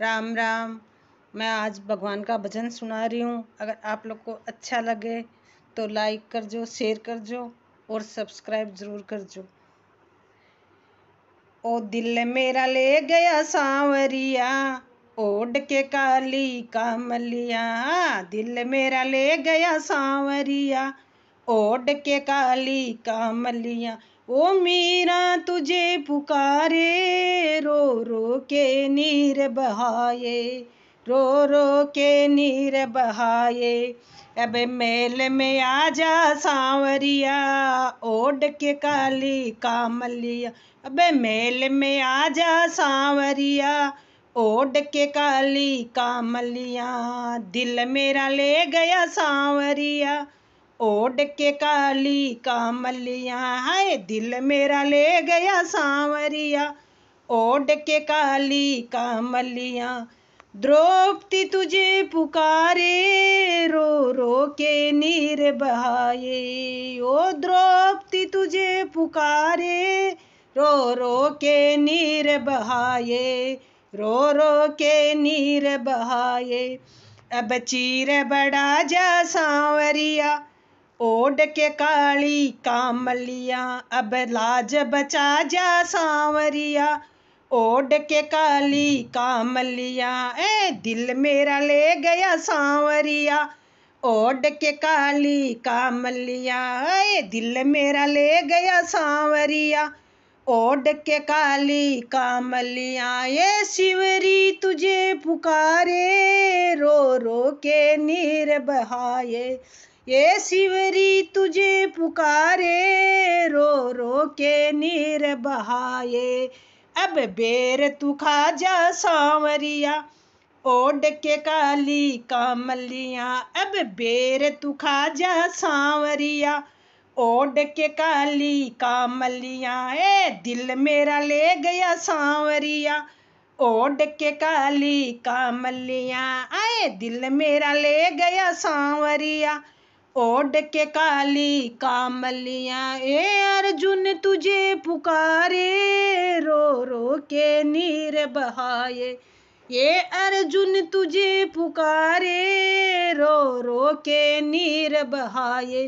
राम राम मैं आज भगवान का भजन सुना रही हूँ अगर आप लोग को अच्छा लगे तो लाइक कर जो शेयर कर जो और सब्सक्राइब ज़रूर कर जो ओ दिल मेरा ले गया सांवरिया ओढ़ के काली कामलिया दिल मेरा ले गया सांवरिया ओढ़ के काली कामलिया ओ मीरा तुझे पुकारे रो रो के नीर बहाए रो रो के नीर बहाए अब मेल में आ जा सांवरिया ओढ़ के काली कामलिया अब मेल में आ जा सांवरिया ओड के काली कामलिया दिल मेरा ले गया सांवरिया ओड के काली कामलिया हाय दिल मेरा ले गया सांवरिया ओड के काली कामलिया द्रौपदी तुझे पुकारे रो रो के नीर बहाए ओ द्रौपदी तुझे पुकारे रो रो के नीर बहाए रो रो के नीर बहाए अब चीर बड़ा जा सांवरिया ओढ़ के काली कामलिया अब लाज बचा जा सांवरिया ओढ़ के काली कामलिया ए दिल मेरा ले गया सांवरिया ओढ़ के काली कामलिया ए दिल मेरा ले गया सांवरिया ओढ़ के काली कामलिया ये शिवरी तुझे पुकारे रो रो के नीर बहाए ये शिवरी तुझे पुकारे रो रो के नीर बहाए अब बेर तू खा जा सांवरिया ओढ़ के काली कामलिया अब बेर तू खा जा सांवरिया ओढ़ के काली कामलिया ए दिल मेरा ले गया सांवरिया ओढ़ के काली कामलिया आए दिल मेरा ले गया सांवरिया ओढ़ के काली कामलिया ए अर्जुन तुझे पुकारे रो रो के नीर बहाए ये अर्जुन तुझे पुकारे रो रो के नीर बहाए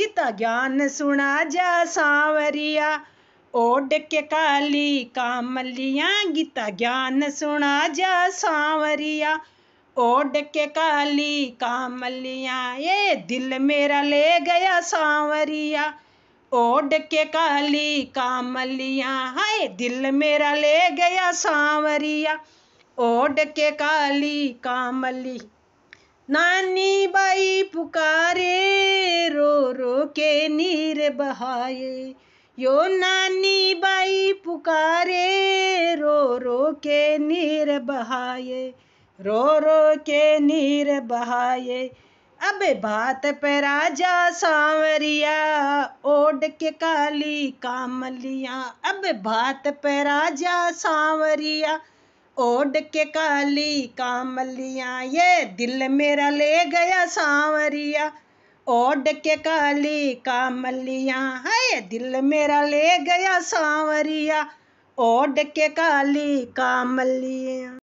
गीता ज्ञान सुना जा सांवरिया ओढ़ के काली कामलिया गीता ज्ञान सुना जा सांवरिया ओढ़ के काली कामलिया ये दिल मेरा ले गया सांवरिया ओढ़ के काली कामलिया हाय दिल मेरा ले गया सांवरिया ओढ़ के काली कामली नानी बाई पुकारे रो रो के नीर बहाए यो नानी बाई पुकारे रो रो के नीर बहाए रो रो के नीर बहाये अब बात पे राजा सांवरिया ओढ़ के काली कामलिया अब बात पे राजा सांवरिया ओढ़ के काली कामलिया ये दिल मेरा ले गया सांवरिया ओढ़ के काली कामलिया है हाँ, दिल मेरा ले गया सांवरिया ओढ़ के काली कामलिया